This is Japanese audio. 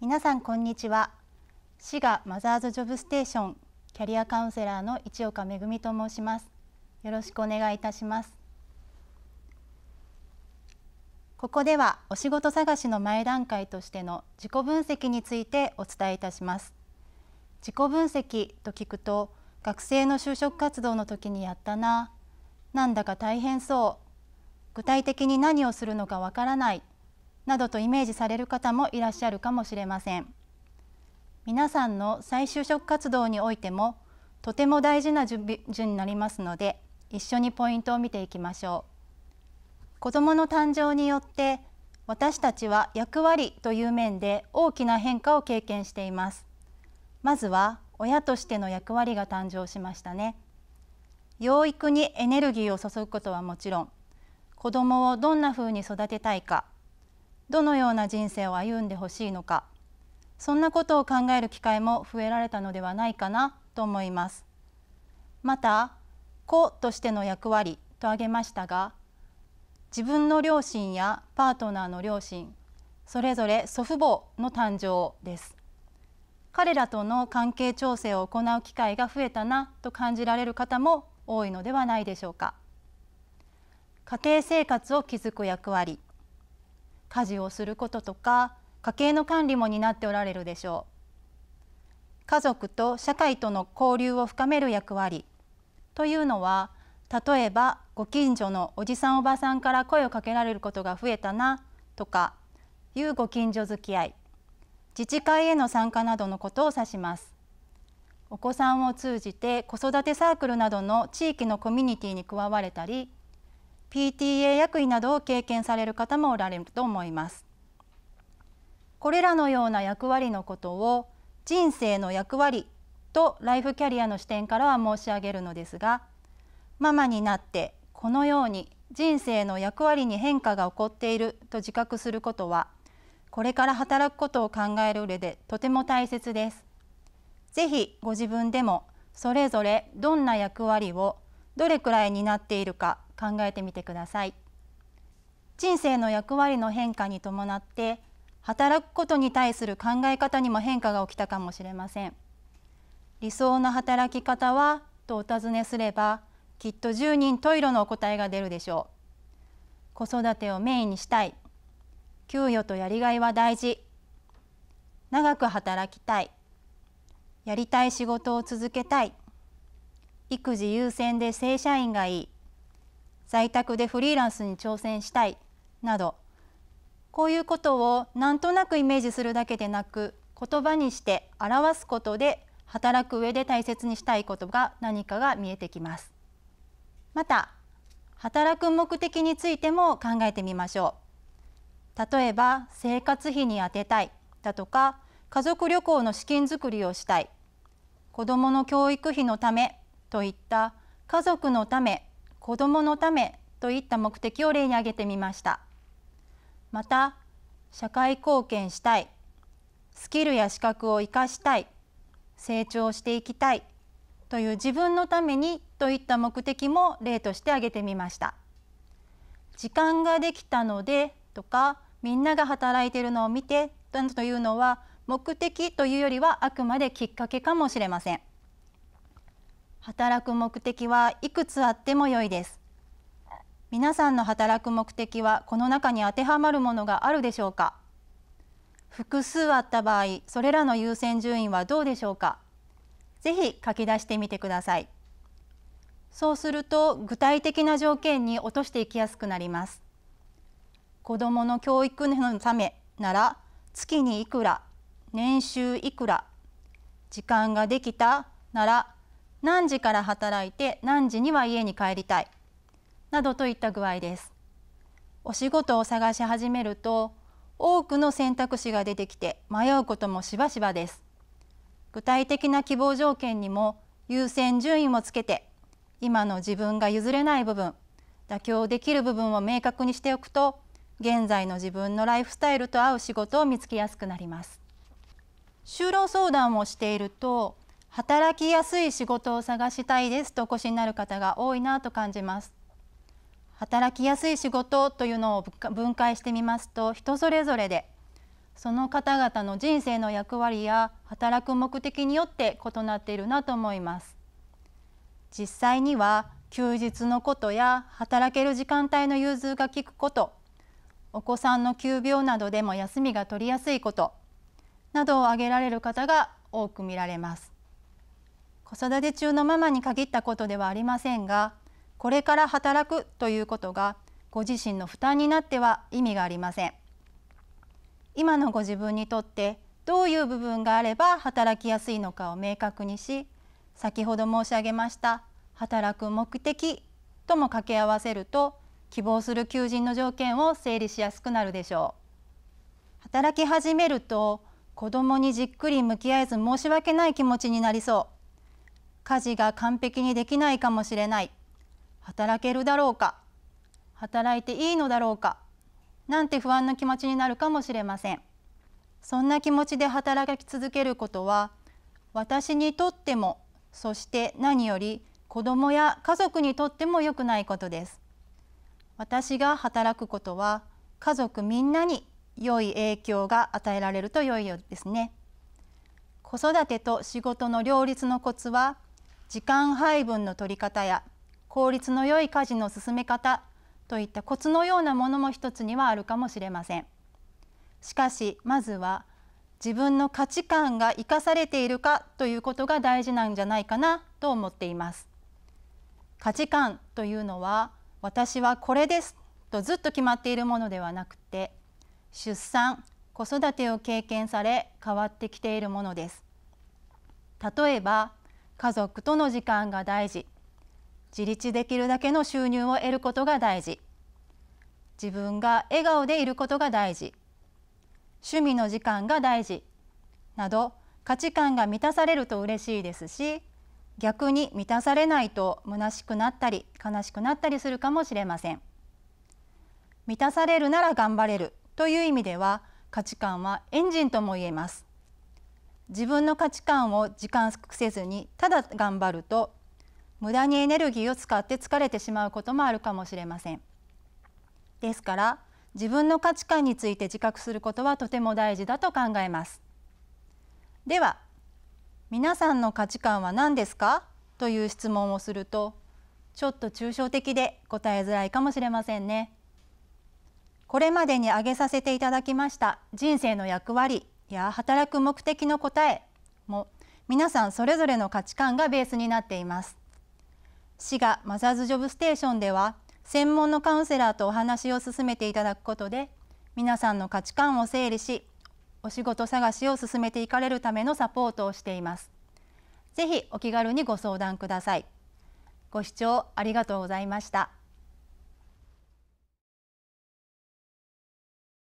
皆さんこんにちは滋賀マザーズジョブステーションキャリアカウンセラーの市岡恵と申しますよろしくお願いいたしますここではお仕事探しの前段階としての自己分析についてお伝えいたします自己分析と聞くと学生の就職活動の時にやったななんだか大変そう具体的に何をするのかわからないなどとイメージされる方もいらっしゃるかもしれません皆さんの再就職活動においてもとても大事な準備順になりますので一緒にポイントを見ていきましょう子どもの誕生によって私たちは役割という面で大きな変化を経験していますまずは親としての役割が誕生しましたね養育にエネルギーを注ぐことはもちろん子どもをどんなふうに育てたいかどのような人生を歩んでほしいのかそんなことを考える機会も増えられたのではないかなと思います。また子としての役割と挙げましたが自分の両親やパートナーの両親それぞれ祖父母の誕生です彼らとの関係調整を行う機会が増えたなと感じられる方も多いのではないでしょうか家庭生活を築く役割家事をすることとか家計の管理も担っておられるでしょう。家族と社会との交流を深める役割というのは例えばご近所のおじさんおばさんから声をかけられることが増えたなとかいうご近所付き合い自治会への参加などのことを指します。お子さんを通じて子育てサークルなどの地域のコミュニティに加われたり PTA 役員などを経験される方もおられると思います。これらのような役割のことを人生の役割とライフキャリアの視点からは申し上げるのですがママになってこのように人生の役割に変化が起こっていると自覚することはこれから働くことを考える上でとても大切です。ぜひご自分でもそれぞれどんな役割をどれくらい担っているか考えてみてください人生の役割の変化に伴って働くことに対する考え方にも変化が起きたかもしれません理想の働き方はとお尋ねすればきっと10人十色のお答えが出るでしょう子育てをメインにしたい給与とやりがいは大事長く働きたいやりたい仕事を続けたい育児優先で正社員がいい在宅でフリーランスに挑戦したいなどこういうことをなんとなくイメージするだけでなく言葉にして表すことで働く上で大切にしたいことが何かが見えてきます。また働く目的についても考えてみましょう。例えば生活費に充てたいだとか家族旅行の資金づくりをしたい子どもの教育費のためといった家族のため子どものためといった目的を例に挙げてみましたまた社会貢献したいスキルや資格を生かしたい成長していきたいという自分のためにといった目的も例として挙げてみました時間ができたのでとかみんなが働いているのを見てというのは目的というよりはあくまできっかけかもしれません働く目的はいくつあっても良いです皆さんの働く目的はこの中に当てはまるものがあるでしょうか複数あった場合それらの優先順位はどうでしょうかぜひ書き出してみてくださいそうすると具体的な条件に落としていきやすくなります子どもの教育のためなら月にいくら年収いくら時間ができたなら何時から働いて何時には家に帰りたいなどといった具合です。お仕事を探し始めると多くの選択肢が出てきて迷うこともしばしばです。具体的な希望条件にも優先順位もつけて今の自分が譲れない部分妥協できる部分を明確にしておくと現在の自分のライフスタイルと合う仕事を見つけやすくなります。就労相談をしていると働きやすい仕事を探したいですとお越しになる方が多いなと感じます働きやすい仕事というのを分解してみますと人それぞれでその方々の人生の役割や働く目的によって異なっているなと思います実際には休日のことや働ける時間帯の融通が利くことお子さんの急病などでも休みが取りやすいことなどを挙げられる方が多く見られます子育て中のママに限ったことではありませんがこれから働くということがご自身の負担になっては意味がありません今のご自分にとってどういう部分があれば働きやすいのかを明確にし先ほど申し上げました働く目的とも掛け合わせると希望する求人の条件を整理しやすくなるでしょう働き始めると子供にじっくり向き合えず申し訳ない気持ちになりそう家事が完璧にできないかもしれない働けるだろうか働いていいのだろうかなんて不安な気持ちになるかもしれませんそんな気持ちで働き続けることは私にとってもそして何より子どもや家族にとっても良くないことです私が働くことは家族みんなに良い影響が与えられると良いようですね子育てと仕事の両立のコツは時間配分の取り方や効率の良い家事の進め方といったコツのようなものも一つにはあるかもしれません。しかしまずは自分の価値観が生かされているかということが大事なんじゃないかなと思っています。価値観というのは私はこれですとずっと決まっているものではなくて出産子育てを経験され変わってきているものです。例えば家族との時間が大事自立できるだけの収入を得ることが大事自分が笑顔でいることが大事趣味の時間が大事など価値観が満たされると嬉しいですし逆に満たされないと虚しくなったり悲しくなったりするかもしれません満たされるなら頑張れるという意味では価値観はエンジンとも言えます自分の価値観を時間せずにただ頑張ると無駄にエネルギーを使って疲れてしまうこともあるかもしれません。ですから自分の価値観について自覚することはとても大事だと考えます。では皆さんの価値観は何ですかという質問をするとちょっと抽象的で答えづらいかもしれませんね。これまでに挙げさせていただきました人生の役割や働く目的の答えも皆さんそれぞれの価値観がベースになっています滋賀マザーズジョブステーションでは専門のカウンセラーとお話を進めていただくことで皆さんの価値観を整理しお仕事探しを進めていかれるためのサポートをしていますぜひお気軽にご相談くださいご視聴ありがとうございました